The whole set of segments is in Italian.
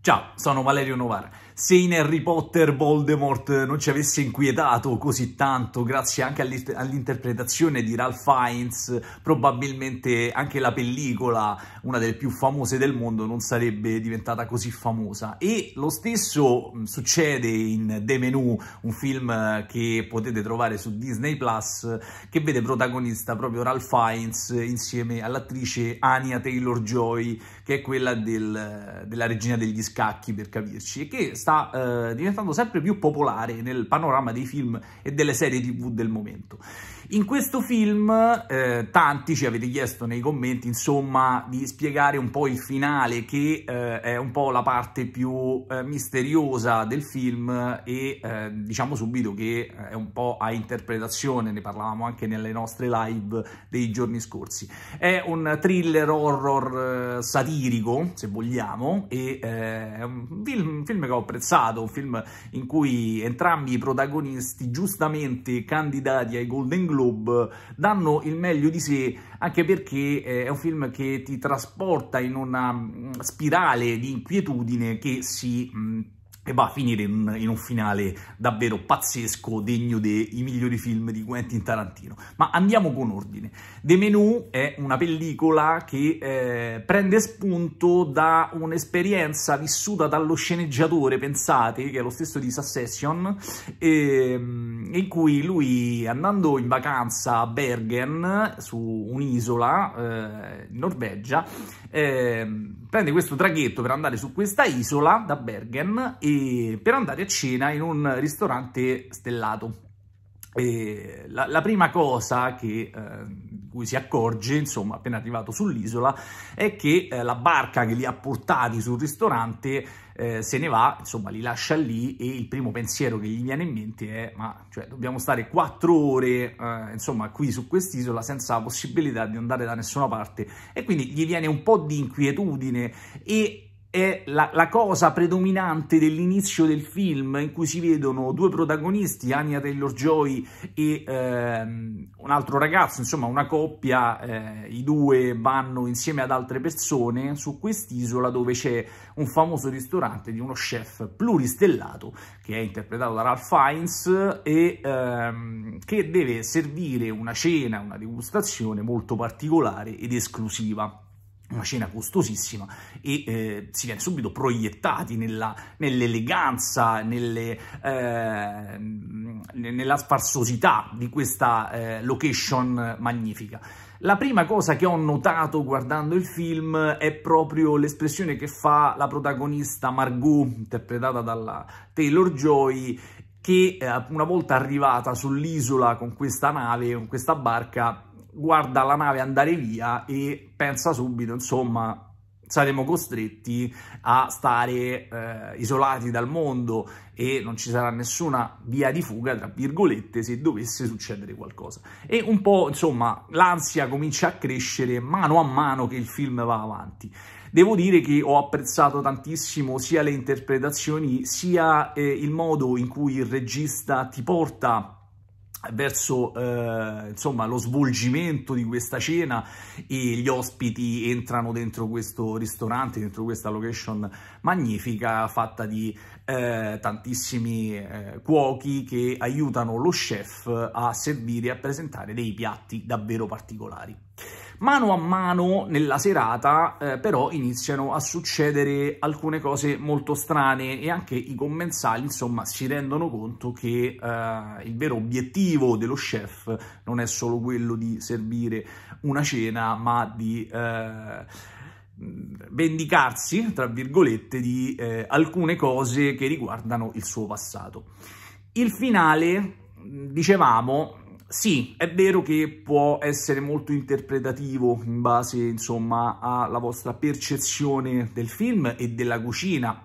Ciao, sono Valerio Novara. Se in Harry Potter Voldemort non ci avesse inquietato così tanto, grazie anche all'interpretazione di Ralph Fiennes, probabilmente anche la pellicola, una delle più famose del mondo, non sarebbe diventata così famosa. E lo stesso mm, succede in The Menu, un film eh, che potete trovare su Disney+, Plus, che vede protagonista proprio Ralph Fiennes insieme all'attrice Anya Taylor-Joy, che è quella del, della regina degli scacchi, per capirci, e che sta eh, diventando sempre più popolare nel panorama dei film e delle serie tv del momento. In questo film eh, tanti ci avete chiesto nei commenti, insomma, di spiegare un po' il finale, che eh, è un po' la parte più eh, misteriosa del film e eh, diciamo subito che eh, è un po' a interpretazione, ne parlavamo anche nelle nostre live dei giorni scorsi. È un thriller horror satirico, satirico, se vogliamo, e eh, un, film, un film che ho apprezzato, un film in cui entrambi i protagonisti, giustamente candidati ai Golden Globe, danno il meglio di sé, anche perché eh, è un film che ti trasporta in una mm, spirale di inquietudine che si... Mh, mm, e va a finire in un, in un, finale davvero pazzesco, degno dei migliori film di Quentin Tarantino. Ma andiamo con ordine. The Menu è una pellicola che eh, prende spunto da un'esperienza vissuta dallo sceneggiatore, pensate, che è lo stesso di Succession, ehm, in cui lui, andando in vacanza a Bergen, su un'isola eh, in Norvegia, eh, prende questo traghetto per andare su questa isola da Bergen e per andare a cena in un ristorante stellato. La, la, prima cosa che, eh, di cui si accorge, insomma, appena arrivato sull'isola, è che eh, la barca che li ha portati sul ristorante eh, se ne va, insomma, li lascia lì e il primo pensiero che gli viene in mente è ma cioè, dobbiamo stare quattro ore, eh, insomma, qui su quest'isola senza la possibilità di andare da nessuna parte e quindi gli viene un po' di inquietudine e è la, la, cosa predominante dell'inizio del film in cui si vedono due protagonisti, Anya Taylor-Joy e ehm, un altro ragazzo, insomma una coppia, eh, i due vanno insieme ad altre persone su quest'isola dove c'è un famoso ristorante di uno chef pluristellato che è interpretato da Ralph Fiennes e ehm, che deve servire una cena, una degustazione molto particolare ed esclusiva una cena costosissima e eh, si viene subito proiettati nell'eleganza, nell eh, nella sparsosità di questa eh, location magnifica. La prima cosa che ho notato guardando il film è proprio l'espressione che fa la protagonista Margot, interpretata dalla Taylor Joy, che eh, una volta arrivata sull'isola con questa nave, con questa barca, guarda la nave andare via e pensa subito, insomma, saremo costretti a stare eh, isolati dal mondo e non ci sarà nessuna via di fuga, tra virgolette, se dovesse succedere qualcosa. E un po', insomma, l'ansia comincia a crescere mano a mano che il film va avanti. Devo dire che ho apprezzato tantissimo sia le interpretazioni, sia eh, il modo in cui il regista ti porta verso eh, insomma lo svolgimento di questa cena e gli ospiti entrano dentro questo ristorante dentro questa location magnifica fatta di eh, tantissimi eh, cuochi che aiutano lo chef a servire e a presentare dei piatti davvero particolari Mano a mano nella serata eh, però iniziano a succedere alcune cose molto strane e anche i commensali insomma si rendono conto che eh, il vero obiettivo dello chef non è solo quello di servire una cena ma di... Eh, vendicarsi, tra virgolette, di eh, alcune cose che riguardano il suo passato. Il finale, dicevamo, sì, è vero che può essere molto interpretativo in base, insomma, alla vostra percezione del film e della cucina.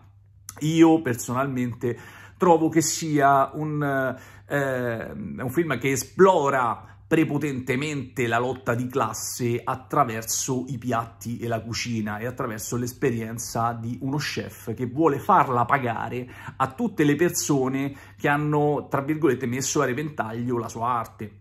Io personalmente trovo che sia un, eh, un film che esplora prepotentemente la lotta di classe attraverso i piatti e la cucina e attraverso l'esperienza di uno chef che vuole farla pagare a tutte le persone che hanno, tra virgolette, messo a repentaglio la sua arte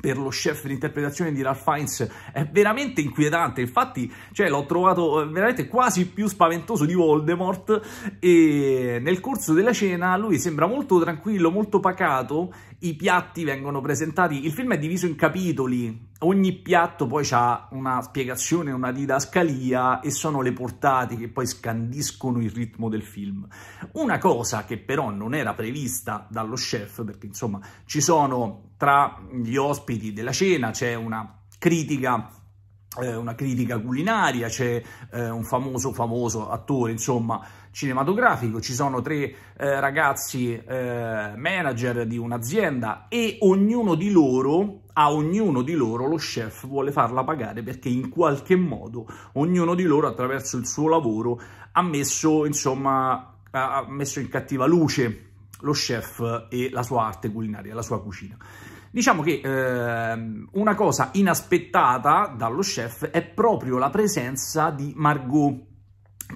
per lo chef l'interpretazione di Ralph Fiennes è veramente inquietante infatti cioè, l'ho trovato eh, veramente quasi più spaventoso di Voldemort e nel corso della cena lui sembra molto tranquillo molto pacato i piatti vengono presentati, il film è diviso in capitoli, ogni piatto poi ha una spiegazione, una didascalia e sono le portate che poi scandiscono il ritmo del film. Una cosa che però non era prevista dallo chef, perché insomma ci sono tra gli ospiti della cena c'è una critica eh, una critica culinaria, c'è eh, un famoso, famoso attore, insomma, cinematografico, ci sono tre eh, ragazzi eh, manager di un'azienda e ognuno di loro, a ognuno di loro lo chef vuole farla pagare perché in qualche modo ognuno di loro attraverso il suo lavoro ha messo, insomma, ha messo in cattiva luce lo chef e la sua arte culinaria, la sua cucina. Diciamo che eh, una cosa inaspettata dallo chef è proprio la presenza di Margot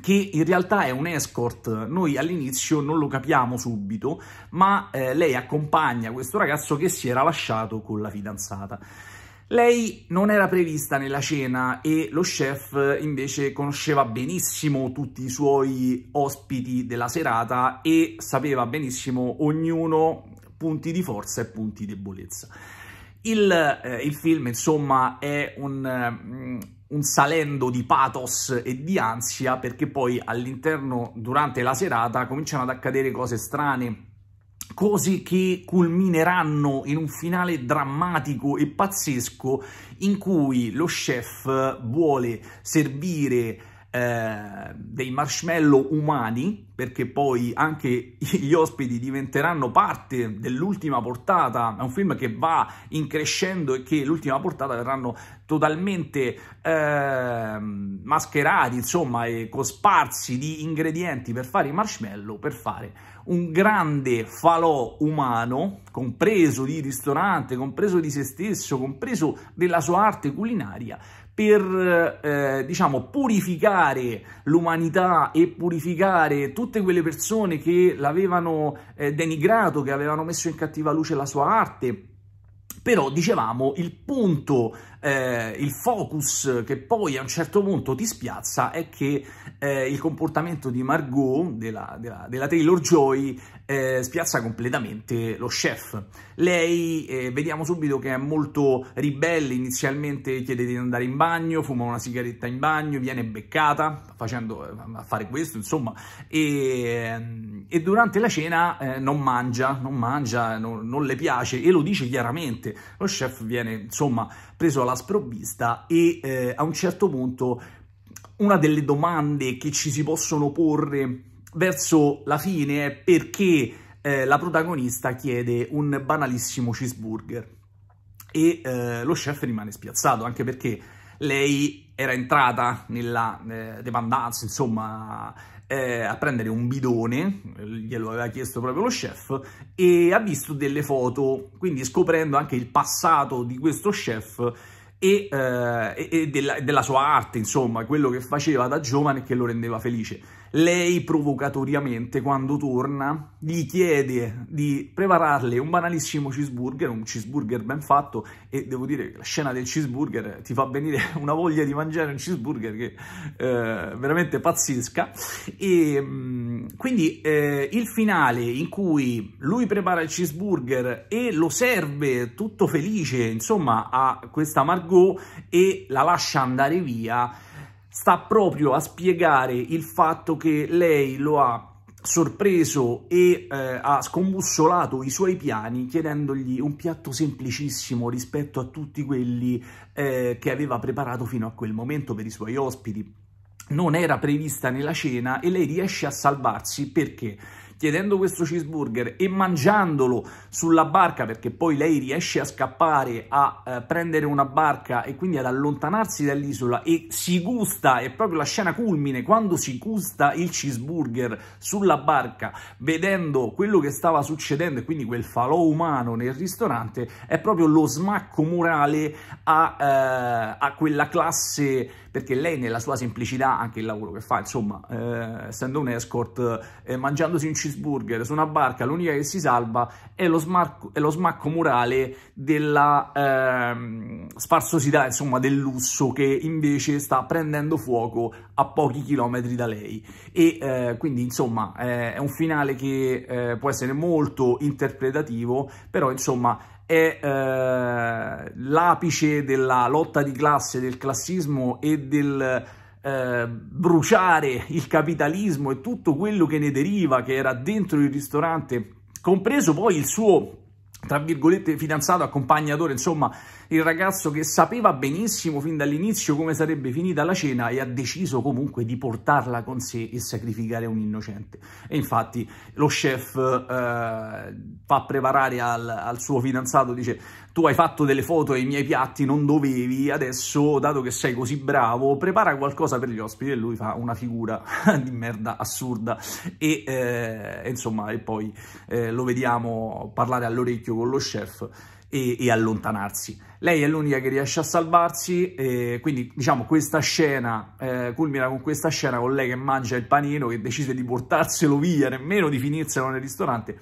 che in realtà è un escort, noi all'inizio non lo capiamo subito, ma eh, lei accompagna questo ragazzo che si era lasciato con la fidanzata. Lei non era prevista nella cena e lo chef invece conosceva benissimo tutti i suoi ospiti della serata e sapeva benissimo ognuno punti di forza e punti di debolezza. Il, eh, il film, insomma, è un, mm, un salendo di pathos e di ansia perché poi all'interno, durante la serata, cominciano ad accadere cose strane, cose che culmineranno in un finale drammatico e pazzesco in cui lo chef vuole servire eh, dei marshmallow umani, perché poi anche gli ospiti diventeranno parte dell'ultima portata, è un film che va in crescendo e che l'ultima portata verranno totalmente eh, mascherati, insomma, e cosparsi di ingredienti per fare i marshmallow, per fare un grande falò umano, compreso di ristorante, compreso di se stesso, compreso della sua arte culinaria, per eh, diciamo purificare l'umanità e purificare tutte quelle persone che l'avevano eh, denigrato, che avevano messo in cattiva luce la sua arte. Però dicevamo il punto eh, il focus che poi a un certo punto ti spiazza è che eh, il comportamento di Margot, della, della, della Taylor Joy, eh, spiazza completamente lo chef. Lei, eh, vediamo subito che è molto ribelle, inizialmente chiede di andare in bagno, fuma una sigaretta in bagno, viene beccata facendo, eh, a fare questo, insomma, e, ehm, e durante la cena eh, non mangia, non mangia, non, non le piace e lo dice chiaramente. Lo chef viene, insomma, preso alla sprovvista e eh, a un certo punto una delle domande che ci si possono porre verso la fine è perché eh, la protagonista chiede un banalissimo cheeseburger e eh, lo chef rimane spiazzato anche perché lei era entrata nella eh, dependenza, insomma eh, a prendere un bidone, glielo aveva chiesto proprio lo chef, e ha visto delle foto, quindi scoprendo anche il passato di questo chef e, eh, e della, della sua arte, insomma, quello che faceva da giovane e che lo rendeva felice. Lei provocatoriamente, quando torna, gli chiede di prepararle un banalissimo cheeseburger, un cheeseburger ben fatto, e devo dire che la scena del cheeseburger ti fa venire una voglia di mangiare un cheeseburger che eh, veramente pazzesca. E mm, quindi eh, il finale in cui lui prepara il cheeseburger e lo serve tutto felice, insomma, a questa Margot e la lascia andare via sta proprio a spiegare il fatto che lei lo ha sorpreso e eh, ha scombussolato i suoi piani chiedendogli un piatto semplicissimo rispetto a tutti quelli eh, che aveva preparato fino a quel momento per i suoi ospiti. Non era prevista nella cena e lei riesce a salvarsi perché chiedendo questo cheeseburger e mangiandolo sulla barca, perché poi lei riesce a scappare, a eh, prendere una barca e quindi ad allontanarsi dall'isola e si gusta, è proprio la scena culmine, quando si gusta il cheeseburger sulla barca, vedendo quello che stava succedendo e quindi quel falò umano nel ristorante, è proprio lo smacco morale a, eh, a quella classe, perché lei nella sua semplicità, anche il lavoro che fa, insomma, eh, essendo un escort, eh, mangiandosi un cheeseburger, cheeseburger su una barca, l'unica che si salva è lo, smarco, è lo smacco murale della ehm, sparsosità, insomma, del lusso che invece sta prendendo fuoco a pochi chilometri da lei. E eh, quindi, insomma, eh, è un finale che eh, può essere molto interpretativo, però, insomma, è eh, l'apice della lotta di classe, del classismo e del eh, bruciare il capitalismo e tutto quello che ne deriva, che era dentro il ristorante, compreso poi il suo tra virgolette fidanzato, accompagnatore, insomma il ragazzo che sapeva benissimo fin dall'inizio come sarebbe finita la cena e ha deciso comunque di portarla con sé e sacrificare un innocente. E infatti lo chef eh, fa preparare al, al, suo fidanzato, dice tu hai fatto delle foto ai miei piatti, non dovevi, adesso, dato che sei così bravo, prepara qualcosa per gli ospiti. E lui fa una figura di merda assurda. E eh, insomma, e poi eh, lo vediamo parlare all'orecchio con lo chef e, e allontanarsi. Lei è l'unica che riesce a salvarsi, e eh, quindi diciamo questa scena eh, culmina con questa scena con lei che mangia il panino, che decide di portarselo via, nemmeno di finirselo nel ristorante,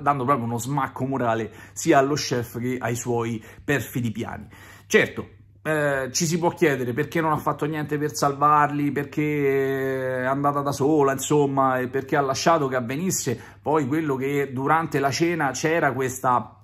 dando proprio uno smacco morale sia allo chef che ai suoi perfidi piani. Certo, eh, ci si può chiedere perché non ha fatto niente per salvarli, perché è andata da sola, insomma, e perché ha lasciato che avvenisse poi quello che durante la cena c'era questa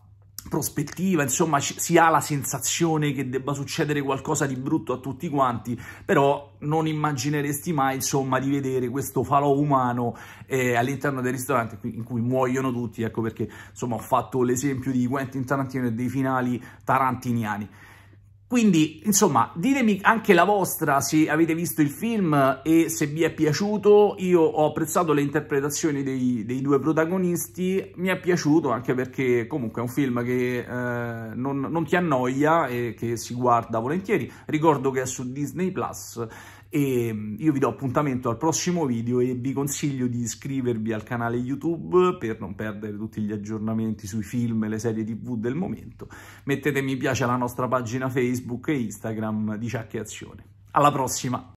prospettiva, insomma si ha la sensazione che debba succedere qualcosa di brutto a tutti quanti, però non immagineresti mai insomma di vedere questo falò umano eh, all'interno del ristorante in cui muoiono tutti, ecco perché insomma ho fatto l'esempio di Quentin Tarantino e dei finali tarantiniani. Quindi, insomma, ditemi anche la vostra se avete visto il film e se vi è piaciuto. Io ho apprezzato le interpretazioni dei, dei due protagonisti, mi è piaciuto anche perché comunque è un film che eh, non, non ti annoia e che si guarda volentieri. Ricordo che è su Disney+. Plus e mm, io vi do appuntamento al prossimo video e vi consiglio di iscrivervi al canale YouTube per non perdere tutti gli aggiornamenti sui film e le serie tv del momento. Mettete mi piace alla nostra pagina Facebook e Instagram di Azione. Alla prossima!